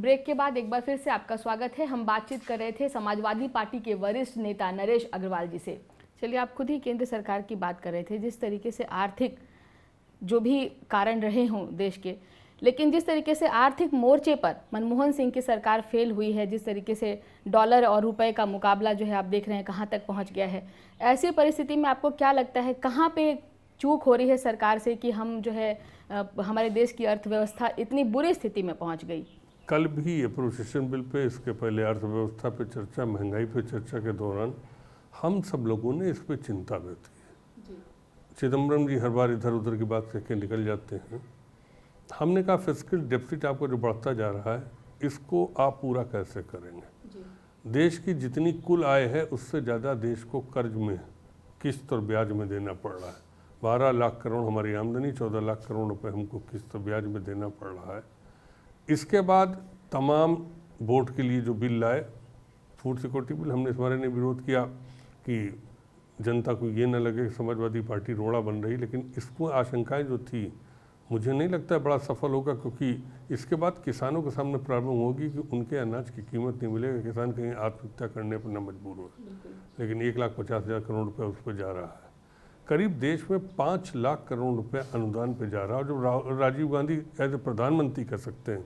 break के बाद एक बार फिर से आपका स्वागत है हम बातचीत कर रहे थे समाजवादी पार्टी के वरिष्ठ नेता नरेश अग्रवाल जी से चलिए आप खुद ही केंद्र सरकार की बात कर रहे थे जिस तरीके से आर्थिक जो भी कारण रहे हों देश के लेकिन जिस तरीके से आर्थिक मोर्चे पर मनमोहन सिंह की सरकार फेल हुई है जिस तरीके से डॉलर और रुपए का मुकाबला जो है आप देख रहे हैं कहाँ तक पहुँच गया है ऐसी परिस्थिति में आपको क्या लगता है कहाँ पे चूक हो रही है सरकार से कि हम जो है हमारे देश की अर्थव्यवस्था इतनी बुरी स्थिति में पहुँच गई कल भी अप्रोसिएशन बिल पे इसके पहले अर्थव्यवस्था पे चर्चा महंगाई पे चर्चा के दौरान हम सब लोगों ने इस पर चिंता व्यक्त की चिदम्बरम जी हर बार इधर उधर की बात करके निकल जाते हैं हमने कहा फिजिकल डेफिसिट आपका जो बढ़ता जा रहा है इसको आप पूरा कैसे करेंगे देश की जितनी कुल आय है उससे ज़्यादा देश को कर्ज में किस्त और ब्याज में देना पड़ रहा है बारह लाख करोड़ हमारी आमदनी चौदह लाख करोड़ रुपये हमको किस्त और ब्याज में देना पड़ रहा है इसके बाद तमाम बोर्ड के लिए जो बिल लाए फूड सिक्योरिटी बिल हमने इस बारे में विरोध किया कि जनता को ये न लगे कि समाजवादी पार्टी रोड़ा बन रही लेकिन इसको आशंकाएं जो थी मुझे नहीं लगता है बड़ा सफल होगा क्योंकि इसके बाद किसानों के सामने प्रॉब्लम होगी कि उनके अनाज की कीमत नहीं मिलेगी किसान कहीं आत्महत्या करने पर न मजबूर हो लेकिन एक लाख पचास हज़ार करोड़ रुपया उस पर जा रहा है करीब देश में पाँच लाख करोड़ रुपया अनुदान पर जा रहा है और जो राजीव गांधी एज ए प्रधानमंत्री कर सकते हैं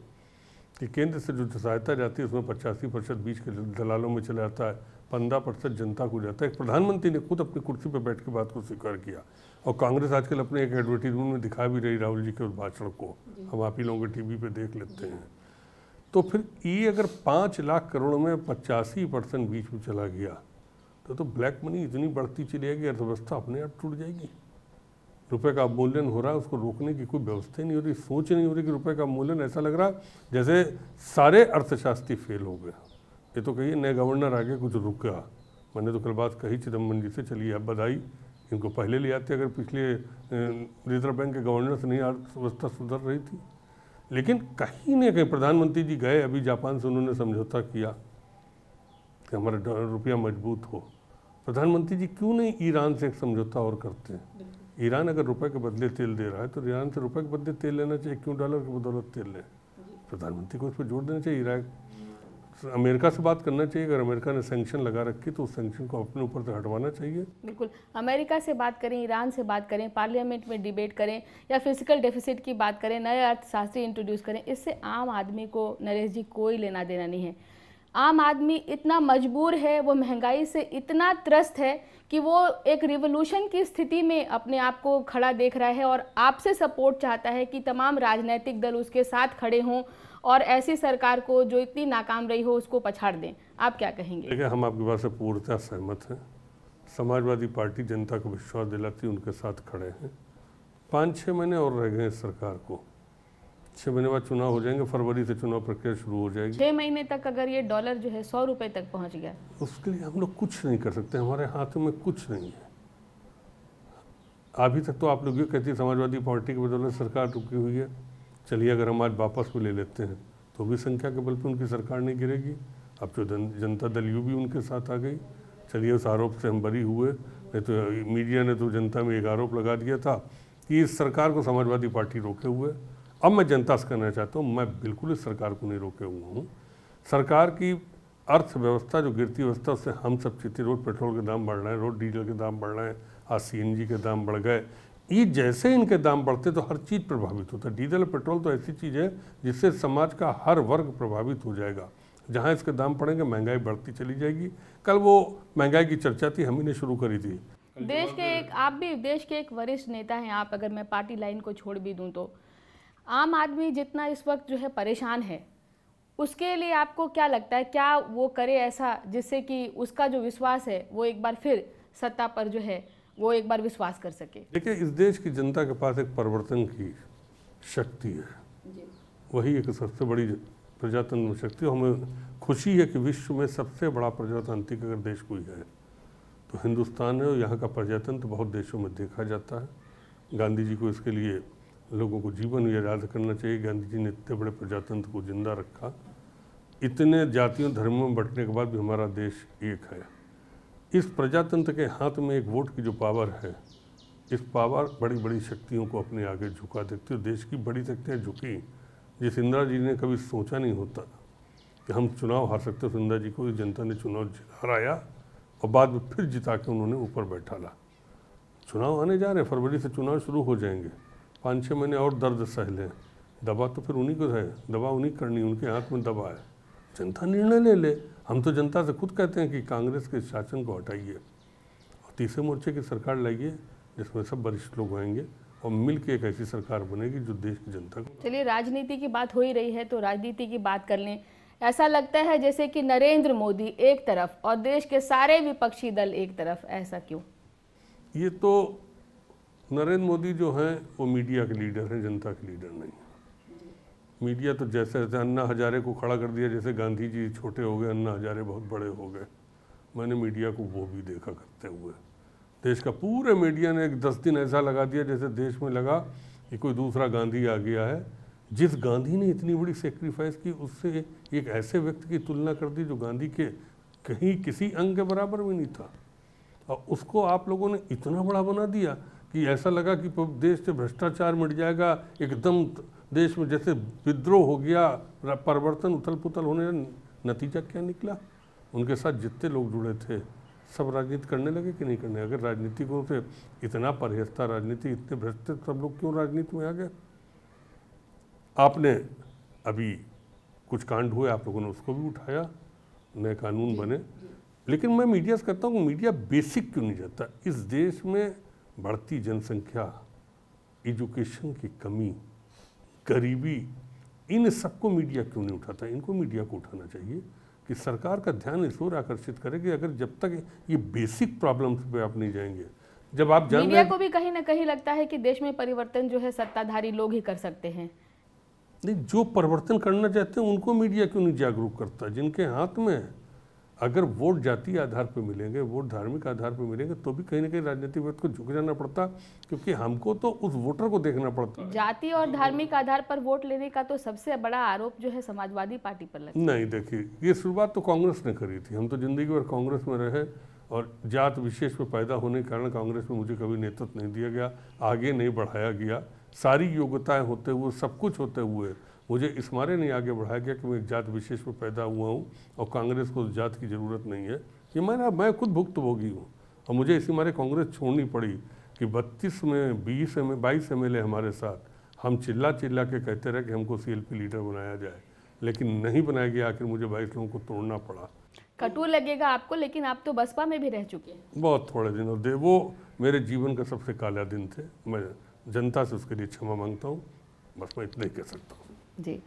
कि केंद्र से जो सहायता जाती है उसमें पचासी प्रतिशत बीच के दलालों में चला जाता है पंद्रह प्रतिशत जनता को जाता है प्रधानमंत्री ने खुद अपनी कुर्सी पर बैठ के बात को स्वीकार किया और कांग्रेस आजकल अपने एक एडवर्टीजमेंट में दिखा भी रही राहुल जी के उस भाषण को हम आप ही लोगों के टी वी देख लेते हैं तो फिर ये अगर पाँच लाख करोड़ में पचासी परसेंट बीच में चला गया तो तो ब्लैक मनी इतनी बढ़ती चली जाएगी अर्थव्यवस्था अपने आप टूट जाएगी रुपए का अवमूल्यन हो रहा है उसको रोकने की कोई व्यवस्था नहीं हो रही सोच नहीं हो रही कि रुपए का अवमूल्यन ऐसा लग रहा जैसे सारे अर्थशास्त्री फेल हो गए ये तो कहिए नए गवर्नर आगे कुछ रुका मैंने तो कल बात कही चिदम्बरम जी से चलिए अब बधाई इनको पहले ले आते अगर पिछले रिजर्व बैंक के गवर्नर से नहीं अर्थव्यवस्था सुधर रही थी लेकिन कहीं ना कहीं प्रधानमंत्री जी गए अभी जापान से उन्होंने समझौता किया कि हमारा रुपया मजबूत हो प्रधानमंत्री जी क्यों नहीं ईरान से एक समझौता और करते हैं ईरान अगर रुपए के बदले तेल दे रहा है तो ईरान से रुपए के बदले तेल लेना चाहिए क्यों डॉलर के बदौलत तेल लें प्रधानमंत्री को उस पर जोर देना चाहिए इराक अमेरिका से बात करना चाहिए अगर अमेरिका ने सेंक्शन लगा रखी तो उस सेंक्शन को अपने ऊपर से हटवाना चाहिए बिल्कुल अमेरिका से बात करें ईरान से बात करें पार्लियामेंट में डिबेट करें या फिजिकल डेफिसिट की बात करें नए अर्थशास्त्री इंट्रोड्यूस करें इससे आम आदमी को नरेश जी कोई लेना देना नहीं है आम आदमी इतना मजबूर है वो महंगाई से इतना त्रस्त है कि वो एक रिवोल्यूशन की स्थिति में अपने आप को खड़ा देख रहा है और आपसे सपोर्ट चाहता है कि तमाम राजनीतिक दल उसके साथ खड़े हों और ऐसी सरकार को जो इतनी नाकाम रही हो उसको पछाड़ दें आप क्या कहेंगे देखिए हम आपकी पास से पूर्णतः सहमत हैं समाजवादी पार्टी जनता को विश्वास दिलाती उनके साथ खड़े हैं पाँच छः महीने और रह गए इस सरकार को छः महीने बाद चुनाव हो जाएंगे फरवरी से चुनाव प्रक्रिया शुरू हो जाएगी छह महीने तक अगर ये डॉलर जो है सौ रुपये तक पहुंच गया उसके लिए हम लोग कुछ नहीं कर सकते हमारे हाथ में कुछ नहीं है अभी तक तो आप लोग ये कहती है समाजवादी पार्टी की बदौलत सरकार रुकी हुई है चलिए अगर हम आज वापस भी ले लेते हैं तो भी संख्या के बल पर उनकी सरकार नहीं गिरेगी अब जो जनता दल यू भी उनके साथ आ गई चलिए उस आरोप से हम बरी हुए नहीं तो मीडिया ने तो जनता में एक आरोप लगा दिया था कि इस सरकार को समाजवादी पार्टी रोके हुए अब मैं जनता से कहना चाहता हूँ मैं बिल्कुल इस सरकार को नहीं रोके हुआ हूँ सरकार की अर्थव्यवस्था जो गिरती अवस्था उससे हम सब चीते रोज पेट्रोल के दाम बढ़ रहे हैं रोज डीजल के दाम बढ़ रहे हैं आज सी के दाम बढ़ गए ये जैसे इनके दाम बढ़ते तो हर चीज़ प्रभावित होता है डीजल पेट्रोल तो ऐसी चीज़ है जिससे समाज का हर वर्ग प्रभावित हो जाएगा जहाँ इसके दाम पड़ेंगे महंगाई बढ़ती चली जाएगी कल वो महंगाई की चर्चा थी हम ही ने शुरू करी थी देश के एक आप भी देश के एक वरिष्ठ नेता हैं आप अगर मैं पार्टी लाइन को छोड़ भी दूँ तो आम आदमी जितना इस वक्त जो है परेशान है उसके लिए आपको क्या लगता है क्या वो करे ऐसा जिससे कि उसका जो विश्वास है वो एक बार फिर सत्ता पर जो है वो एक बार विश्वास कर सके देखिए इस देश की जनता के पास एक परिवर्तन की शक्ति है वही एक सबसे बड़ी प्रजातंत्र शक्ति हमें खुशी है कि विश्व में सबसे बड़ा प्रजातांत्रिक अगर देश कोई है तो हिंदुस्तान है और यहाँ का प्रजातंत्र बहुत देशों में देखा जाता है गांधी जी को इसके लिए लोगों को जीवन में आज़ाद करना चाहिए गांधी जी ने इतने बड़े प्रजातंत्र को जिंदा रखा इतने जातियों धर्मों में बंटने के बाद भी हमारा देश एक है इस प्रजातंत्र के हाथ में एक वोट की जो पावर है इस पावर बड़ी बड़ी शक्तियों को अपने आगे झुका देती है देश की बड़ी शक्तियाँ झुकी जिस इंदिरा जी ने कभी सोचा नहीं होता कि हम चुनाव हार सकते तो इंदिरा जी को जनता ने चुनाव हराया और बाद में फिर जिता के उन्होंने ऊपर बैठा ला चुनाव आने जा रहे हैं फरवरी से चुनाव शुरू हो जाएंगे पाँच छः महीने और दर्द सह लें दवा तो फिर उन्हीं को है दवा उन्हीं करनी उनके हाथ में दवा है जनता निर्णय ले ले हम तो जनता से खुद कहते हैं कि कांग्रेस के शासन को हटाइए और तीसरे मोर्चे की सरकार लाइए जिसमें सब वरिष्ठ लोग आएंगे और मिल एक ऐसी सरकार बनेगी जो देश की जनता को चलिए राजनीति की बात हो ही रही है तो राजनीति की बात कर लें ऐसा लगता है जैसे कि नरेंद्र मोदी एक तरफ और देश के सारे विपक्षी दल एक तरफ ऐसा क्यों ये तो नरेंद्र मोदी जो हैं वो मीडिया के लीडर हैं जनता के लीडर नहीं मीडिया तो जैसे जैसे अन्ना हजारे को खड़ा कर दिया जैसे गांधी जी छोटे हो गए अन्ना हजारे बहुत बड़े हो गए मैंने मीडिया को वो भी देखा करते हुए देश का पूरे मीडिया ने एक दस दिन ऐसा लगा दिया जैसे देश में लगा कि कोई दूसरा गांधी आ गया है जिस गांधी ने इतनी बड़ी सेक्रीफाइस की उससे एक ऐसे व्यक्ति की तुलना कर दी जो गांधी के कहीं किसी अंग के बराबर भी नहीं था और उसको आप लोगों ने इतना बड़ा बना दिया कि ऐसा लगा कि देश से भ्रष्टाचार मिट जाएगा एकदम देश में जैसे विद्रोह हो गया परिवर्तन उथल पुथल होने नतीजा क्या निकला उनके साथ जितने लोग जुड़े थे सब राजनीति करने लगे कि नहीं करने अगर राजनीतिकों से इतना परहेज था राजनीति इतने भ्रष्ट सब लोग क्यों राजनीति में आ गए आपने अभी कुछ कांड हुए आप लोगों ने उसको भी उठाया नए कानून बने लेकिन मैं मीडिया से कहता हूँ मीडिया बेसिक क्यों नहीं जाता इस देश में बढ़ती जनसंख्या एजुकेशन की कमी गरीबी इन सबको मीडिया क्यों नहीं उठाता इनको मीडिया को उठाना चाहिए कि सरकार का ध्यान इस ओर आकर्षित करे कि अगर जब तक ये बेसिक प्रॉब्लम्स पे आप नहीं जाएंगे जब आप जान मीडिया को भी कहीं ना कहीं लगता है कि देश में परिवर्तन जो है सत्ताधारी लोग ही कर सकते हैं नहीं जो परिवर्तन करना चाहते हैं उनको मीडिया क्यों नहीं जागरूक करता जिनके हाथ में है अगर वोट जाति आधार पर मिलेंगे वोट धार्मिक आधार पर मिलेंगे तो भी कहीं ना कहीं राजनीतिक वर्ग को झुक जाना पड़ता क्योंकि हमको तो उस वोटर को देखना पड़ता जाति और धार्मिक आधार पर वोट लेने का तो सबसे बड़ा आरोप जो है समाजवादी पार्टी पर लगता नहीं देखिए ये शुरुआत तो कांग्रेस ने करी थी हम तो जिंदगी भर कांग्रेस में रहे और जात विशेष पर पैदा होने के कारण कांग्रेस में मुझे कभी नेतृत्व नहीं दिया गया आगे नहीं बढ़ाया गया सारी योग्यताएं होते हुए सब कुछ होते हुए मुझे इस मारे नहीं आगे बढ़ाया गया कि मैं एक जात विशेष में पैदा हुआ हूँ और कांग्रेस को उस जात की ज़रूरत नहीं है कि मैं मैं खुद भुक्तभोगी हूँ और मुझे इसी मारे कांग्रेस छोड़नी पड़ी कि बत्तीस में बीस एम बाईस एम हमारे साथ हम चिल्ला चिल्ला के कहते रहे कि हमको सी लीडर बनाया जाए लेकिन नहीं बनाया गया आखिर मुझे बाईस लोगों को तोड़ना पड़ा कटोर लगेगा आपको लेकिन आप तो बसपा में भी रह चुके हैं बहुत थोड़े दिनों दे वो मेरे जीवन का सबसे काला दिन थे मैं जनता से उसके लिए क्षमा मांगता हूँ बस मैं इतना ही कह सकता हूँ जी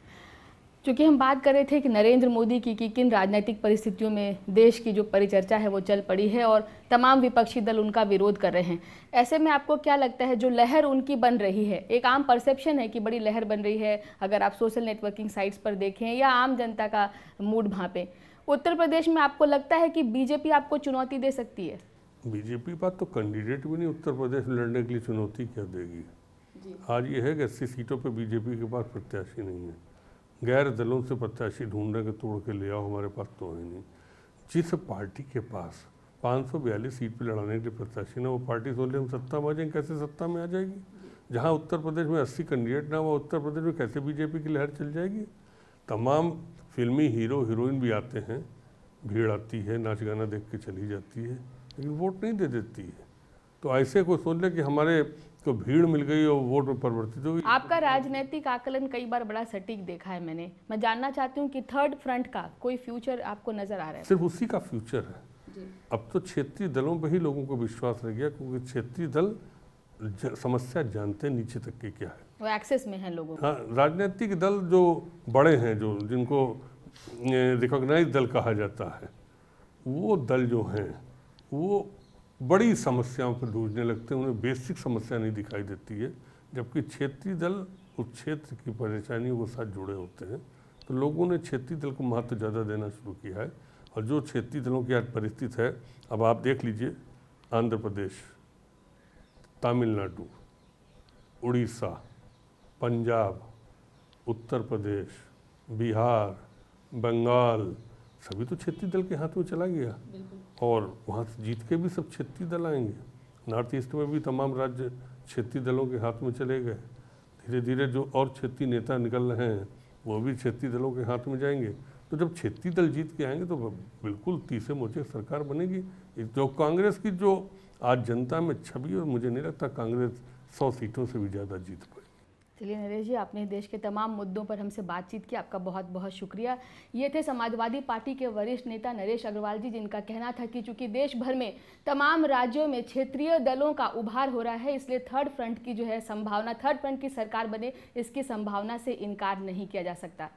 चूँकि हम बात कर रहे थे कि नरेंद्र मोदी की कि किन राजनीतिक परिस्थितियों में देश की जो परिचर्चा है वो चल पड़ी है और तमाम विपक्षी दल उनका विरोध कर रहे हैं ऐसे में आपको क्या लगता है जो लहर उनकी बन रही है एक आम परसेप्शन है कि बड़ी लहर बन रही है अगर आप सोशल नेटवर्किंग साइट्स पर देखें या आम जनता का मूड भापें उत्तर प्रदेश में आपको लगता है कि बीजेपी आपको चुनौती दे सकती है बीजेपी पर तो कैंडिडेट भी नहीं उत्तर प्रदेश में लड़ने के लिए चुनौती क्या देगी आज ये है कि अस्सी सीटों पर बीजेपी के पास प्रत्याशी नहीं है गैर दलों से प्रत्याशी ढूंढने के तोड़ के ले आओ हमारे पास तो है नहीं जिस पार्टी के पास पाँच सीट पर लड़ाने के प्रत्याशी ना वो पार्टी सोले हम सत्ता में आ जाएंगे कैसे सत्ता में आ जाएगी जहाँ उत्तर प्रदेश में 80 कैंडिडेट ना वो उत्तर प्रदेश में कैसे बीजेपी की लहर चल जाएगी तमाम फिल्मी हीरो हीरोइन भी आते हैं भीड़ आती है नाच गाना देख के चली जाती है लेकिन वोट नहीं दे देती है तो ऐसे को सोच ले कि हमारे को भीड़ मिल गई और वोट में परिवर्तित हो गई आपका राजनीतिक आकलन कई बार बड़ा सटीक देखा है मैंने मैं जानना चाहती हूँ कि थर्ड फ्रंट का कोई फ्यूचर आपको नजर आ रहा है सिर्फ उसी का फ्यूचर है अब तो क्षेत्रीय दलों पर ही लोगों को विश्वास रह गया क्योंकि क्षेत्रीय दल समस्या जानते हैं नीचे तक के क्या है वो एक्सेस में है लोगों हाँ राजनीतिक दल जो बड़े हैं जो जिनको रिकॉग्नाइज दल कहा जाता है वो दल जो हैं वो बड़ी समस्याओं को जूझने लगते हैं उन्हें बेसिक समस्या नहीं दिखाई देती है जबकि क्षेत्रीय दल उस क्षेत्र की परेशानियों के साथ जुड़े होते हैं तो लोगों ने क्षेत्रीय दल को महत्व ज़्यादा देना शुरू किया है और जो क्षेत्रीय दलों की आज परिस्थिति है अब आप देख लीजिए आंध्र प्रदेश तमिलनाडु उड़ीसा पंजाब उत्तर प्रदेश बिहार बंगाल सभी तो क्षेत्रीय दल के हाथ में चला गया और वहाँ से जीत के भी सब क्षेत्रीय दल आएंगे नॉर्थ ईस्ट में भी तमाम राज्य क्षेत्रीय दलों के हाथ में चले गए धीरे धीरे जो और क्षेत्रीय नेता निकल रहे हैं वो भी क्षेत्रीय दलों के हाथ में जाएंगे तो जब क्षेत्रीय दल जीत के आएंगे तो बिल्कुल तीसरे मोर्चे सरकार बनेगी जो कांग्रेस की जो आज जनता में छवि और मुझे नहीं लगता कांग्रेस सौ सीटों से भी ज़्यादा जीत पाई चलिए नरेश जी आपने देश के तमाम मुद्दों पर हमसे बातचीत की आपका बहुत बहुत शुक्रिया ये थे समाजवादी पार्टी के वरिष्ठ नेता नरेश अग्रवाल जी जिनका कहना था कि चूंकि देश भर में तमाम राज्यों में क्षेत्रीय दलों का उभार हो रहा है इसलिए थर्ड फ्रंट की जो है संभावना थर्ड फ्रंट की सरकार बने इसकी संभावना से इनकार नहीं किया जा सकता